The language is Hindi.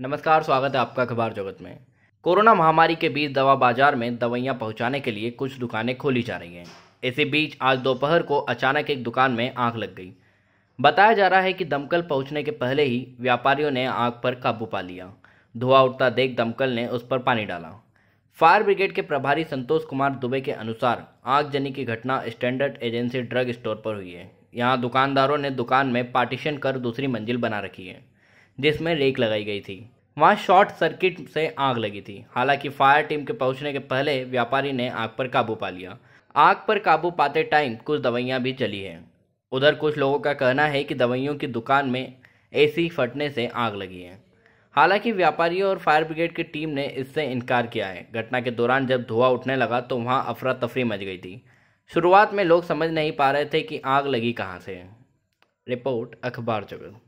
नमस्कार स्वागत है आपका अखबार जगत में कोरोना महामारी के बीच दवा बाजार में दवाइयाँ पहुँचाने के लिए कुछ दुकानें खोली जा रही हैं इसी बीच आज दोपहर को अचानक एक दुकान में आग लग गई बताया जा रहा है कि दमकल पहुंचने के पहले ही व्यापारियों ने आग पर काबू पा लिया धुआं उठता देख दमकल ने उस पर पानी डाला फायर ब्रिगेड के प्रभारी संतोष कुमार दुबे के अनुसार आगजनी की घटना स्टैंडर्ड एजेंसी ड्रग स्टोर पर हुई है यहाँ दुकानदारों ने दुकान में पार्टीशन कर दूसरी मंजिल बना रखी है जिसमें रेक लगाई गई थी वहाँ शॉर्ट सर्किट से आग लगी थी हालांकि फायर टीम के पहुंचने के पहले व्यापारी ने आग पर काबू पा लिया आग पर काबू पाते टाइम कुछ दवाइयाँ भी चली हैं उधर कुछ लोगों का कहना है कि दवाइयों की दुकान में एसी फटने से आग लगी है हालांकि व्यापारियों और फायर ब्रिगेड की टीम ने इससे इनकार किया है घटना के दौरान जब धुआं उठने लगा तो वहाँ अफरा तफरी मच गई थी शुरुआत में लोग समझ नहीं पा रहे थे कि आग लगी कहाँ से रिपोर्ट अखबार जगत